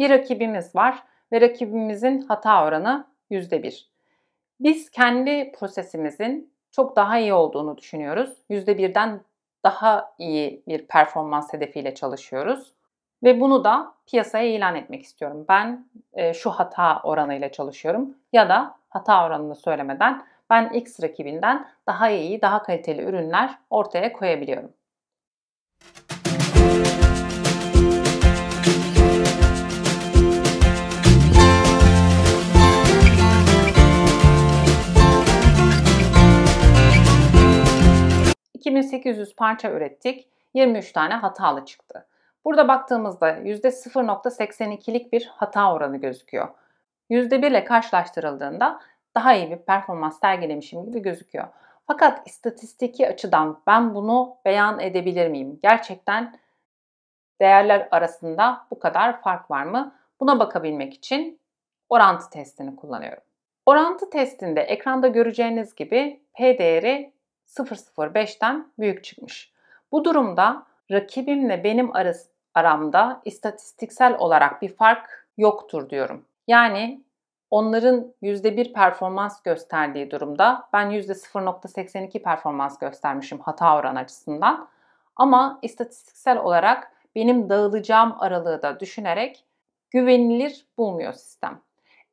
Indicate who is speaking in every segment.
Speaker 1: bir rakibimiz var ve rakibimizin hata oranı %1. Biz kendi prosesimizin çok daha iyi olduğunu düşünüyoruz. %1'den daha iyi bir performans hedefiyle çalışıyoruz. Ve bunu da piyasaya ilan etmek istiyorum. Ben e, şu hata oranıyla çalışıyorum ya da hata oranını söylemeden ben X rakibinden daha iyi, daha kaliteli ürünler ortaya koyabiliyorum. 2800 parça ürettik. 23 tane hatalı çıktı. Burada baktığımızda %0.82'lik bir hata oranı gözüküyor. %1 ile karşılaştırıldığında daha iyi bir performans sergilemişim gibi gözüküyor. Fakat istatistiki açıdan ben bunu beyan edebilir miyim? Gerçekten değerler arasında bu kadar fark var mı? Buna bakabilmek için orantı testini kullanıyorum. Orantı testinde ekranda göreceğiniz gibi P değeri 0.05'ten büyük çıkmış. Bu durumda rakibimle benim arası, aramda istatistiksel olarak bir fark yoktur diyorum. Yani onların %1 performans gösterdiği durumda ben %0.82 performans göstermişim hata oran açısından. Ama istatistiksel olarak benim dağılacağım aralığı da düşünerek güvenilir bulmuyor sistem.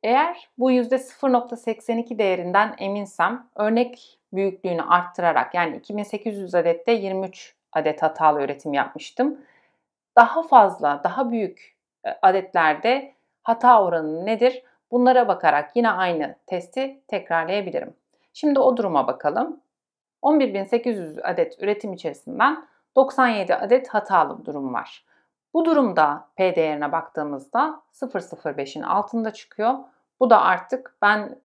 Speaker 1: Eğer bu %0.82 değerinden eminsem örnek büyüklüğünü arttırarak yani 2800 adette 23 adet hatalı üretim yapmıştım. Daha fazla, daha büyük e, adetlerde hata oranı nedir? Bunlara bakarak yine aynı testi tekrarlayabilirim. Şimdi o duruma bakalım. 11.800 adet üretim içerisinden 97 adet hatalı durum var. Bu durumda P değerine baktığımızda 0.05'in altında çıkıyor. Bu da artık ben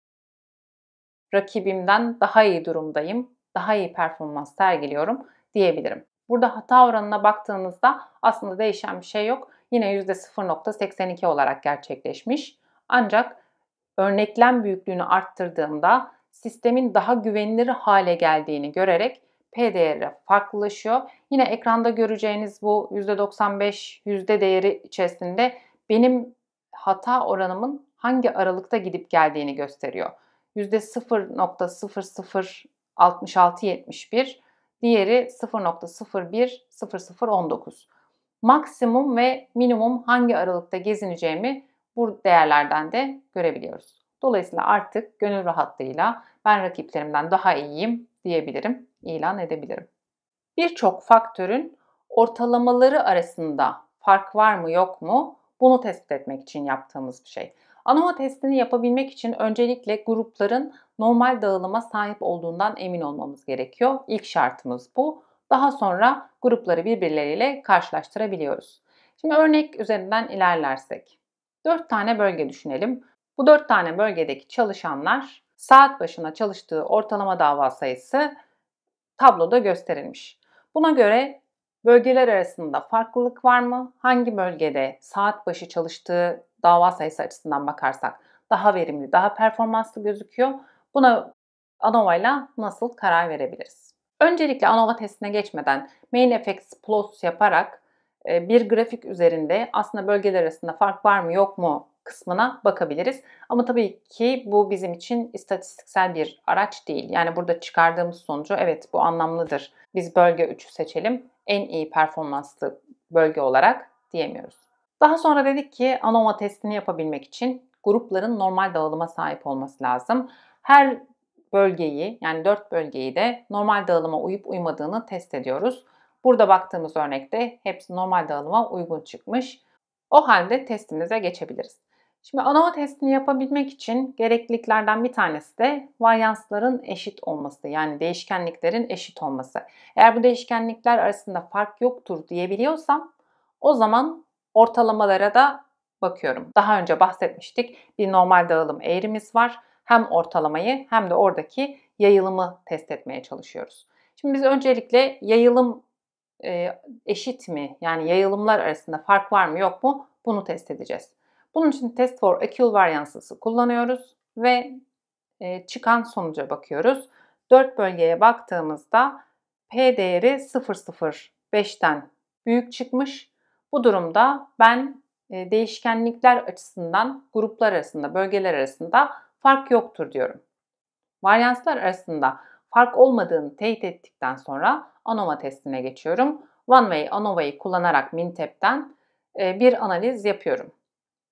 Speaker 1: rakibimden daha iyi durumdayım, daha iyi performans sergiliyorum diyebilirim. Burada hata oranına baktığınızda aslında değişen bir şey yok. Yine %0.82 olarak gerçekleşmiş. Ancak örneklem büyüklüğünü arttırdığımda sistemin daha güvenilir hale geldiğini görerek P değeri farklılaşıyor. Yine ekranda göreceğiniz bu %95 yüzde değeri içerisinde benim hata oranımın hangi aralıkta gidip geldiğini gösteriyor. %0.006671, diğeri 0.010019. Maksimum ve minimum hangi aralıkta gezineceğimi bu değerlerden de görebiliyoruz. Dolayısıyla artık gönül rahatlığıyla ben rakiplerimden daha iyiyim, diyebilirim, ilan edebilirim. Birçok faktörün ortalamaları arasında fark var mı yok mu bunu tespit etmek için yaptığımız bir şey. Anoma testini yapabilmek için öncelikle grupların normal dağılıma sahip olduğundan emin olmamız gerekiyor. İlk şartımız bu. Daha sonra grupları birbirleriyle karşılaştırabiliyoruz. Şimdi örnek üzerinden ilerlersek. 4 tane bölge düşünelim. Bu 4 tane bölgedeki çalışanlar saat başına çalıştığı ortalama dava sayısı tabloda gösterilmiş. Buna göre bölgeler arasında farklılık var mı? Hangi bölgede saat başı çalıştığı dava sayısı açısından bakarsak daha verimli, daha performanslı gözüküyor? Buna ANOVA ile nasıl karar verebiliriz? Öncelikle ANOVA testine geçmeden main effects plots yaparak e, bir grafik üzerinde aslında bölgeler arasında fark var mı yok mu kısmına bakabiliriz. Ama tabii ki bu bizim için istatistiksel bir araç değil. Yani burada çıkardığımız sonucu evet bu anlamlıdır. Biz bölge 3'ü seçelim en iyi performanslı bölge olarak diyemiyoruz. Daha sonra dedik ki ANOVA testini yapabilmek için grupların normal dağılıma sahip olması lazım. Her bölgeyi yani 4 bölgeyi de normal dağılıma uyup uymadığını test ediyoruz. Burada baktığımız örnekte hepsi normal dağılıma uygun çıkmış. O halde testimize geçebiliriz. Şimdi ANOVA testini yapabilmek için gerekliliklerden bir tanesi de varyansların eşit olması. Yani değişkenliklerin eşit olması. Eğer bu değişkenlikler arasında fark yoktur diyebiliyorsam o zaman ortalamalara da bakıyorum. Daha önce bahsetmiştik bir normal dağılım eğrimiz var. Hem ortalamayı hem de oradaki yayılımı test etmeye çalışıyoruz. Şimdi biz öncelikle yayılım e, eşit mi? Yani yayılımlar arasında fark var mı yok mu? Bunu test edeceğiz. Bunun için test for acute varyansası kullanıyoruz ve e, çıkan sonuca bakıyoruz. 4 bölgeye baktığımızda P değeri 0,05'ten büyük çıkmış. Bu durumda ben e, değişkenlikler açısından gruplar arasında, bölgeler arasında fark yoktur diyorum. Varyanslar arasında fark olmadığını teyit ettikten sonra ANOVA testine geçiyorum. One Way ANOVA'yı kullanarak MINTEP'ten e, bir analiz yapıyorum.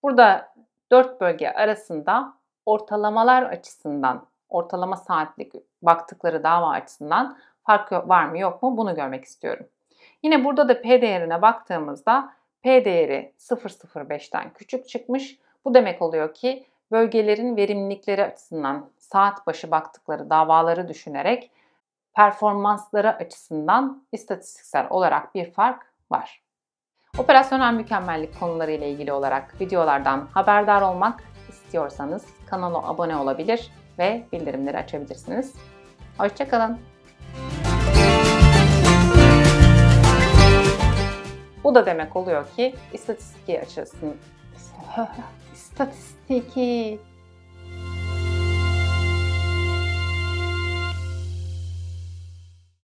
Speaker 1: Burada dört bölge arasında ortalamalar açısından, ortalama saatlik baktıkları dava açısından fark var mı yok mu bunu görmek istiyorum. Yine burada da P değerine baktığımızda P değeri 0.05'ten küçük çıkmış. Bu demek oluyor ki bölgelerin verimlilikleri açısından saat başı baktıkları davaları düşünerek performansları açısından istatistiksel olarak bir fark var. Operasyonel mükemmellik konularıyla ilgili olarak videolardan haberdar olmak istiyorsanız kanala abone olabilir ve bildirimleri açabilirsiniz. Hoşçakalın. Bu da demek oluyor ki istatistiki açısından istatistiki